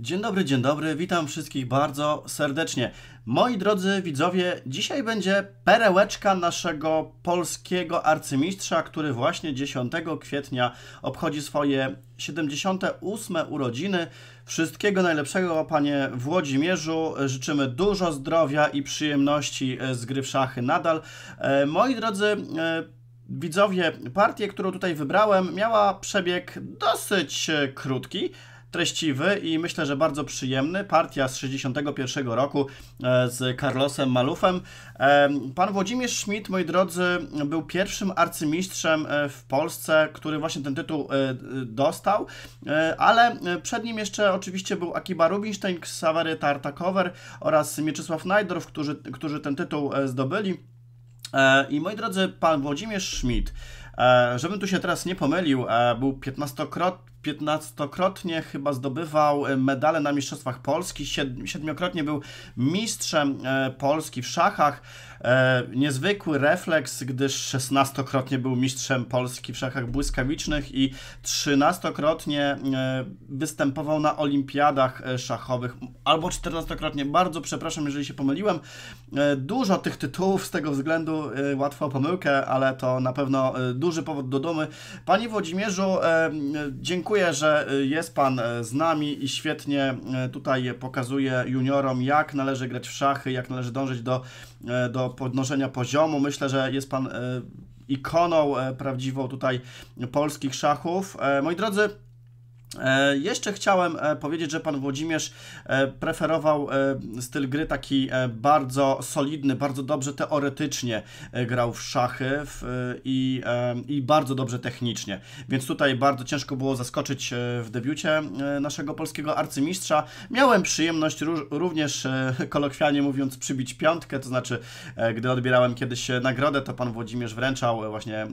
Dzień dobry, dzień dobry, witam wszystkich bardzo serdecznie. Moi drodzy widzowie, dzisiaj będzie perełeczka naszego polskiego arcymistrza, który właśnie 10 kwietnia obchodzi swoje 78 urodziny. Wszystkiego najlepszego, panie Włodzimierzu. Życzymy dużo zdrowia i przyjemności z gry w szachy nadal. E, moi drodzy, e, widzowie, partię, którą tutaj wybrałem, miała przebieg dosyć e, krótki treściwy i myślę, że bardzo przyjemny. Partia z 61 roku e, z Carlosem Malufem. E, pan Włodzimierz Schmidt, moi drodzy, był pierwszym arcymistrzem e, w Polsce, który właśnie ten tytuł dostał, ale przed nim jeszcze oczywiście był Akiba Rubinstein, Ksawery Tartakower oraz Mieczysław Najdorf, którzy, którzy ten tytuł zdobyli. I moi drodzy, pan Włodzimierz Schmidt, żebym tu się teraz nie pomylił, był 15 15-krotnie chyba zdobywał e, medale na Mistrzostwach Polski, siedmiokrotnie był mistrzem e, Polski w szachach. E, niezwykły refleks, gdyż 16-krotnie był mistrzem Polski w szachach błyskawicznych i 13-krotnie występował na olimpiadach szachowych, albo 14-krotnie. Bardzo przepraszam, jeżeli się pomyliłem. Dużo tych tytułów z tego względu, łatwo o pomyłkę, ale to na pewno duży powód do dumy. Panie Włodzimierzu, dziękuję dziękuję, że y, jest Pan y, z nami i świetnie y, tutaj pokazuje juniorom, jak należy grać w szachy, jak należy dążyć do, do podnoszenia poziomu. Myślę, że jest Pan ikoną prawdziwą tutaj polskich szachów. E, moi drodzy, E, jeszcze chciałem e, powiedzieć, że pan Włodzimierz e, preferował styl gry taki bardzo solidny, bardzo dobrze teoretycznie grał w szachy w, i, i bardzo dobrze technicznie. Więc tutaj bardzo ciężko było zaskoczyć w debiucie naszego polskiego arcymistrza. Miałem przyjemność również kolokwialnie mówiąc przybić piątkę, to znaczy gdy odbierałem kiedyś nagrodę, to pan Włodzimierz wręczał właśnie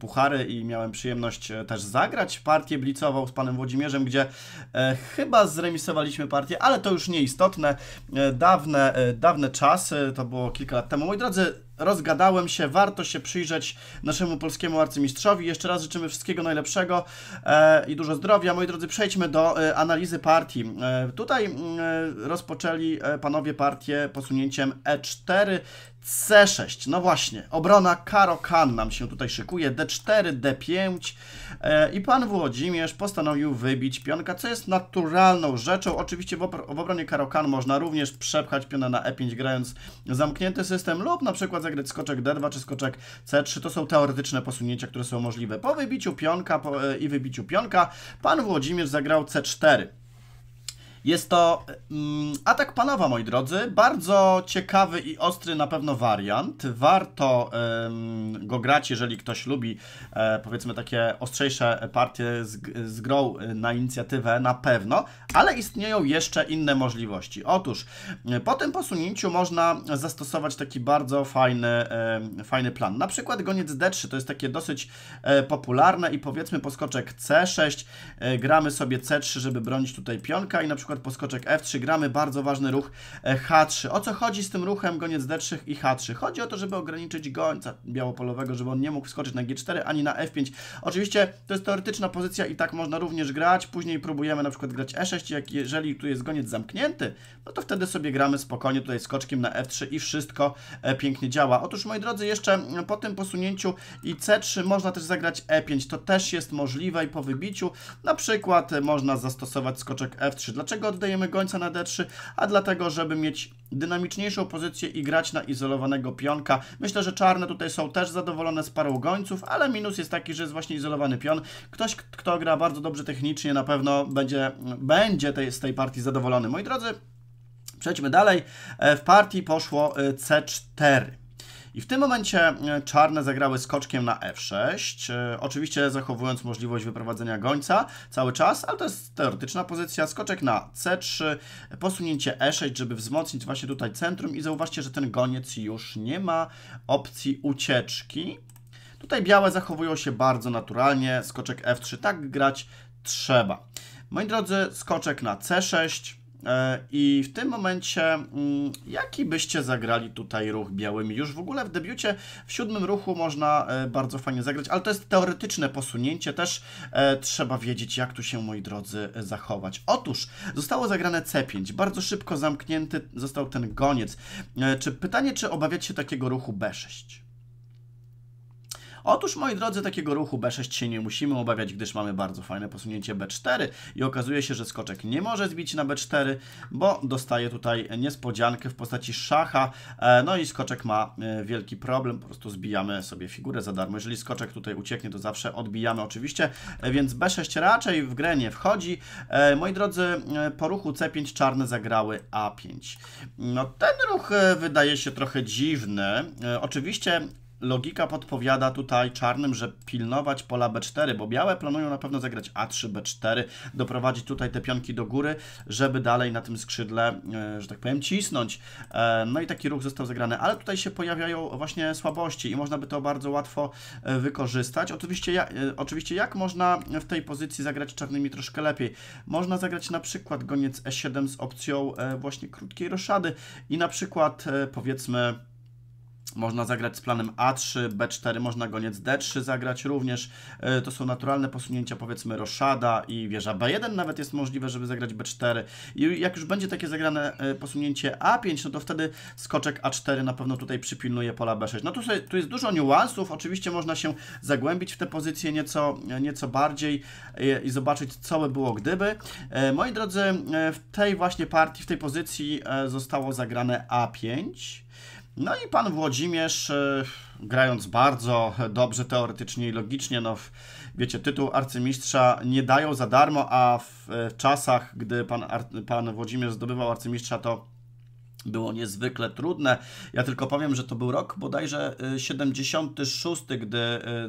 puchary i miałem przyjemność też zagrać partię blicową z panem Włodzimierzem, gdzie e, chyba zremisowaliśmy partię, ale to już nieistotne. E, dawne, e, dawne czasy, to było kilka lat temu. Moi drodzy, rozgadałem się, warto się przyjrzeć naszemu polskiemu arcymistrzowi. Jeszcze raz życzymy wszystkiego najlepszego e, i dużo zdrowia. Moi drodzy, przejdźmy do e, analizy partii. E, tutaj mm, rozpoczęli panowie partię posunięciem E4, C6, no właśnie, obrona Karo-Kan nam się tutaj szykuje, D4, D5 e, i pan Włodzimierz postanowił wybić pionka, co jest naturalną rzeczą. Oczywiście w, w obronie Karo-Kan można również przepchać piona na E5 grając zamknięty system lub na przykład zagrać skoczek D2 czy skoczek C3. To są teoretyczne posunięcia, które są możliwe. Po wybiciu pionka po, e, i wybiciu pionka pan Włodzimierz zagrał C4. Jest to mm, atak panowa, moi drodzy. Bardzo ciekawy i ostry na pewno wariant. Warto ym, go grać, jeżeli ktoś lubi e, powiedzmy takie ostrzejsze partie z, z grą e, na inicjatywę na pewno, ale istnieją jeszcze inne możliwości. Otóż e, po tym posunięciu można zastosować taki bardzo fajny, fajny plan. Na przykład goniec D3 to jest takie dosyć e, popularne i powiedzmy poskoczek C6 gramy sobie C3, żeby bronić tutaj pionka i na przykład po poskoczek F3, gramy bardzo ważny ruch e, H3. O co chodzi z tym ruchem goniec D3 i H3? Chodzi o to, żeby ograniczyć gońca białopolowego, żeby on nie mógł wskoczyć na G4 ani na F5. Oczywiście to jest teoretyczna pozycja i tak można również grać. Później próbujemy na przykład grać E6, jak jeżeli tu jest goniec zamknięty, no to wtedy sobie gramy spokojnie tutaj skoczkiem na F3 i wszystko e, pięknie działa. Otóż moi drodzy, jeszcze po tym posunięciu i C3 można też zagrać E5. To też jest możliwe i po wybiciu na przykład można zastosować skoczek F3. Dlaczego oddajemy gońca na d3? A dlatego, żeby mieć dynamiczniejszą pozycję i grać na izolowanego pionka. Myślę, że czarne tutaj są też zadowolone z parą gońców, ale minus jest taki, że jest właśnie izolowany pion. Ktoś, kto gra bardzo dobrze technicznie, na pewno będzie, będzie tej, z tej partii zadowolony. Moi drodzy, przejdźmy dalej. E, w partii poszło e, C4. I w tym momencie e, czarne zagrały skoczkiem na f6, e, oczywiście zachowując możliwość wyprowadzenia gońca cały czas, ale to jest teoretyczna pozycja. Skoczek na c3, posunięcie e6, żeby wzmocnić właśnie tutaj centrum i zauważcie, że ten goniec już nie ma opcji ucieczki. Tutaj białe zachowują się bardzo naturalnie, skoczek f3, tak grać trzeba. Moi drodzy, skoczek na c6, E, I w tym momencie, mm, jaki byście zagrali tutaj ruch białymi? Już w ogóle w debiucie w siódmym ruchu można e, bardzo fajnie zagrać, ale to jest teoretyczne posunięcie, też e, trzeba wiedzieć, jak tu się, moi drodzy, zachować. Otóż zostało zagrane C5, bardzo szybko zamknięty został ten goniec. Czy pytanie, czy obawiać się takiego ruchu B6? Otóż, moi drodzy, takiego ruchu B6 się nie musimy obawiać, gdyż mamy bardzo fajne posunięcie B4 i okazuje się, że skoczek nie może zbić na B4, bo dostaje tutaj niespodziankę w postaci szacha, e, no i skoczek ma e, wielki problem, po prostu zbijamy sobie figurę za darmo. Jeżeli skoczek tutaj ucieknie, to zawsze odbijamy oczywiście, e, więc B6 raczej w grę nie wchodzi. Moi drodzy, po ruchu C5 czarne zagrały A5. No ten ruch wydaje się trochę dziwny. Oczywiście logika podpowiada tutaj czarnym, że pilnować pola B4, bo białe planują na pewno zagrać A3, B4, doprowadzić tutaj te pionki do góry, żeby dalej na tym skrzydle, e, że tak powiem, cisnąć. E, no i taki ruch został zagrany, ale tutaj się pojawiają właśnie słabości i można by to bardzo łatwo e, wykorzystać. Oczywiście, ja, oczywiście jak można w tej pozycji zagrać czarnymi troszkę lepiej? Można zagrać na przykład goniec E7 z opcją właśnie krótkiej roszady i na przykład powiedzmy można zagrać z planem A3, B4, można goniec D3 zagrać również. E, to są naturalne posunięcia, powiedzmy, roszada i wieża B1 nawet jest możliwe, żeby zagrać B4. I jak już będzie takie zagrane e, posunięcie A5, no to wtedy skoczek A4 na pewno tutaj przypilnuje pola B6. No tu, sobie, tu jest dużo niuansów, oczywiście można się zagłębić w te pozycje nieco, e, nieco bardziej i, i zobaczyć, co by było gdyby. Moi drodzy, w tej właśnie partii, w tej pozycji zostało zagrane A5. No i pan Włodzimierz, e, grając bardzo dobrze teoretycznie i logicznie, no wiecie, tytuł arcymistrza nie dają za darmo, a w, e, czasach, gdy pan, pan Włodzimierz zdobywał arcymistrza, to było niezwykle trudne. Ja tylko powiem, że to był rok bodajże 76, e, gdy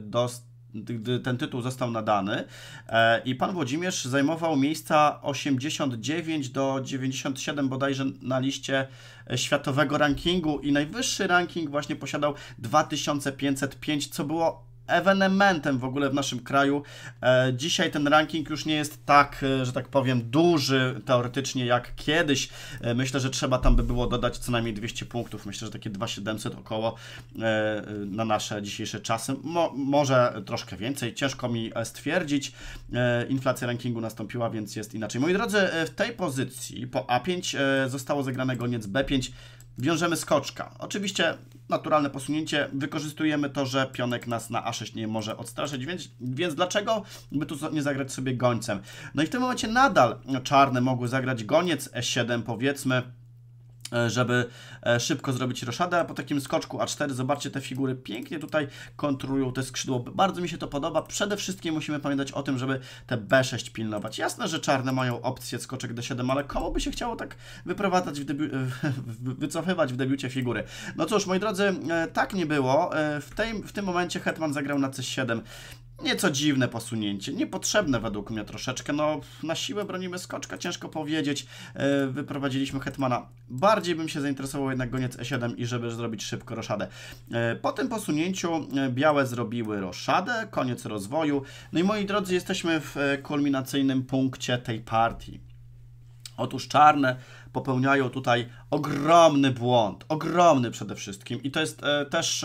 dostał gdy ten tytuł został nadany. E, I pan Włodzimierz zajmował miejsca 89 do 97 bodajże na liście e, światowego rankingu i najwyższy ranking właśnie posiadał 2505, co było ewenementem w ogóle w naszym kraju. E, dzisiaj ten ranking już nie jest tak, e, że tak powiem, duży teoretycznie jak kiedyś. E, myślę, że trzeba tam by było dodać co najmniej 200 punktów. Myślę, że takie 2700 około na nasze dzisiejsze czasy. Mo może troszkę więcej, ciężko mi stwierdzić. Inflacja rankingu nastąpiła, więc jest inaczej. Moi drodzy, w tej pozycji po A5 zostało zagrane goniec B5 wiążemy skoczka. Oczywiście naturalne posunięcie. Wykorzystujemy to, że pionek nas na A6 nie może odstraszyć, więc, więc dlaczego by tu nie zagrać sobie gońcem? No i w tym momencie nadal czarne mogły zagrać goniec E7 powiedzmy, E, żeby e, szybko zrobić roszadę, po takim skoczku A4 zobaczcie te figury pięknie tutaj kontrują te skrzydło, bardzo mi się to podoba przede wszystkim musimy pamiętać o tym, żeby te B6 pilnować, jasne, że czarne mają opcję skoczek D7, ale komu by się chciało tak wyprowadzać, w wycofywać w debiucie figury, no cóż moi drodzy e, tak nie było, w, tej, w tym momencie Hetman zagrał na C7 Nieco dziwne posunięcie, niepotrzebne według mnie troszeczkę. No, na siłę bronimy skoczka, ciężko powiedzieć. E, wyprowadziliśmy Hetmana. Bardziej bym się zainteresował jednak goniec E7 i żeby zrobić szybko roszadę. E, po tym posunięciu e, białe zrobiły roszadę, koniec rozwoju. No i moi drodzy, jesteśmy w kulminacyjnym punkcie tej partii. Otóż czarne popełniają tutaj ogromny błąd, ogromny przede wszystkim. I to jest też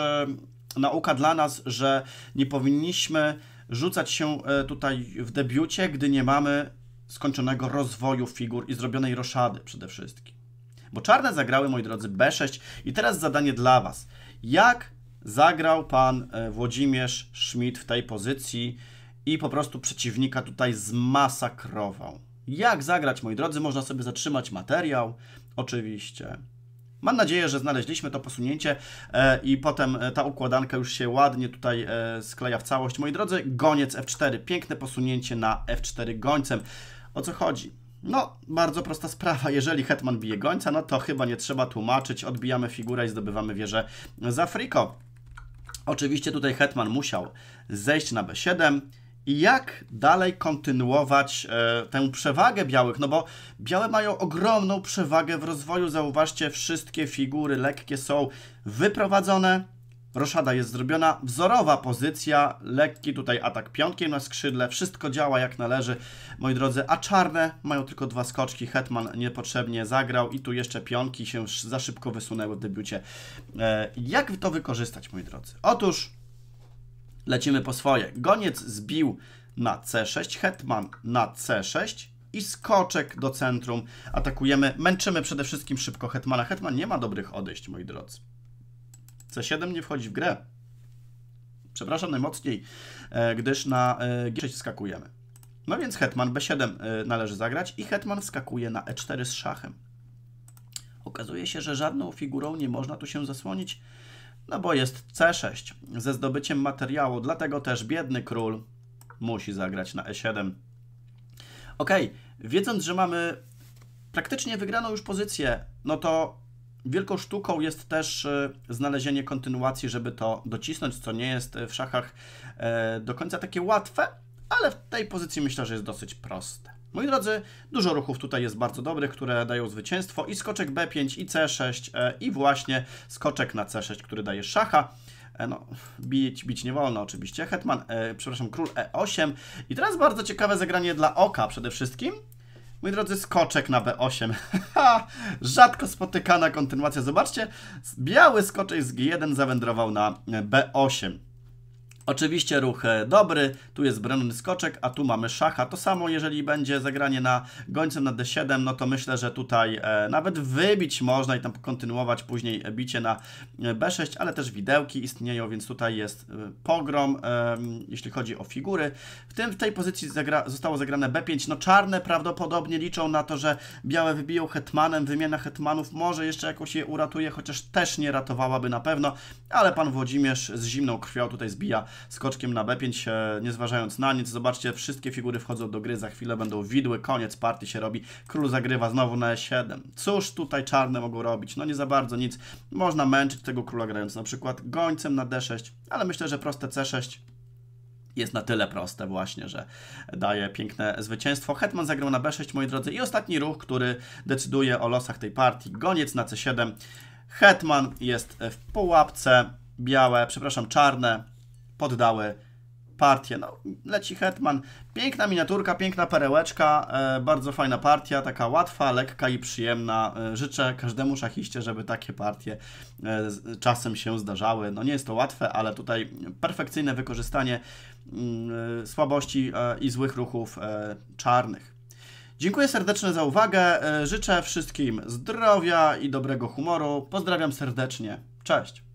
nauka dla nas, że nie powinniśmy rzucać się e, tutaj w debiucie, gdy nie mamy skończonego rozwoju figur i zrobionej roszady przede wszystkim. Bo czarne zagrały, moi drodzy, B6 i teraz zadanie dla Was. Jak zagrał pan e, Włodzimierz Schmidt w tej pozycji i po prostu przeciwnika tutaj zmasakrował? Jak zagrać, moi drodzy? Można sobie zatrzymać materiał, oczywiście. Mam nadzieję, że znaleźliśmy to posunięcie e, i potem e, ta układanka już się ładnie tutaj e, skleja w całość. Moi drodzy, goniec F4, piękne posunięcie na F4 gońcem. O co chodzi? No, bardzo prosta sprawa. Jeżeli hetman bije gońca, no to chyba nie trzeba tłumaczyć. Odbijamy figurę i zdobywamy wieżę za friko. Oczywiście tutaj hetman musiał zejść na B7, i jak dalej kontynuować e, tę przewagę białych, no bo białe mają ogromną przewagę w rozwoju, zauważcie, wszystkie figury lekkie są wyprowadzone, roszada jest zrobiona, wzorowa pozycja, lekki tutaj atak piątkiem na skrzydle, wszystko działa jak należy, moi drodzy, a czarne mają tylko dwa skoczki, Hetman niepotrzebnie zagrał i tu jeszcze pionki się za szybko wysunęły w debiucie. E, jak to wykorzystać, moi drodzy? Otóż Lecimy po swoje. Goniec zbił na C6, hetman na C6 i skoczek do centrum. Atakujemy, męczymy przede wszystkim szybko hetmana. Hetman nie ma dobrych odejść, moi drodzy. C7 nie wchodzi w grę. Przepraszam najmocniej, e, gdyż na e, G6 skakujemy. No więc hetman B7 e, należy zagrać i hetman skakuje na E4 z szachem. Okazuje się, że żadną figurą nie można tu się zasłonić no bo jest C6 ze zdobyciem materiału, dlatego też biedny król musi zagrać na E7. Ok, wiedząc, że mamy praktycznie wygraną już pozycję, no to wielką sztuką jest też y, znalezienie kontynuacji, żeby to docisnąć, co nie jest y, w szachach e, do końca takie łatwe, ale w tej pozycji myślę, że jest dosyć proste. Moi drodzy, dużo ruchów tutaj jest bardzo dobrych, które dają zwycięstwo i skoczek B5 i C6 e, i właśnie skoczek na C6, który daje szacha. E, no, bić, bić nie wolno oczywiście. Hetman, e, przepraszam, król E8. I teraz bardzo ciekawe zagranie dla oka przede wszystkim. Moi drodzy, skoczek na B8. Rzadko spotykana kontynuacja. Zobaczcie, biały skoczek z G1 zawędrował na e, B8. Oczywiście ruch e, dobry, tu jest bronny skoczek, a tu mamy szacha. To samo, jeżeli będzie zagranie na gońcem na d7, no to myślę, że tutaj e, nawet wybić można i tam kontynuować później bicie na e, b6, ale też widełki istnieją, więc tutaj jest pogrom, jeśli chodzi o figury. W tym w tej pozycji zagra zostało zagrane b5. No czarne prawdopodobnie liczą na to, że białe wybiją hetmanem, wymiana hetmanów może jeszcze jakoś je uratuje, chociaż też nie ratowałaby na pewno, ale pan Włodzimierz z zimną krwią tutaj zbija skoczkiem na B5, nie zważając na nic. Zobaczcie, wszystkie figury wchodzą do gry, za chwilę będą widły, koniec partii się robi. Król zagrywa znowu na E7. Cóż tutaj czarne mogą robić? No nie za bardzo nic. Można męczyć tego króla grając na przykład gońcem na D6, ale myślę, że proste C6 jest na tyle proste właśnie, że daje piękne zwycięstwo. Hetman zagrał na B6, moi drodzy. I ostatni ruch, który decyduje o losach tej partii. Goniec na C7. Hetman jest w pułapce. Białe, przepraszam, czarne poddały partię. No, leci Hetman. Piękna miniaturka, piękna perełeczka, e, bardzo fajna partia, taka łatwa, lekka i przyjemna. E, życzę każdemu szachiście, żeby takie partie e, z, czasem się zdarzały. No nie jest to łatwe, ale tutaj perfekcyjne wykorzystanie mm, e, słabości e, i złych ruchów e, czarnych. Dziękuję serdecznie za uwagę. Życzę wszystkim zdrowia i dobrego humoru. Pozdrawiam serdecznie. Cześć.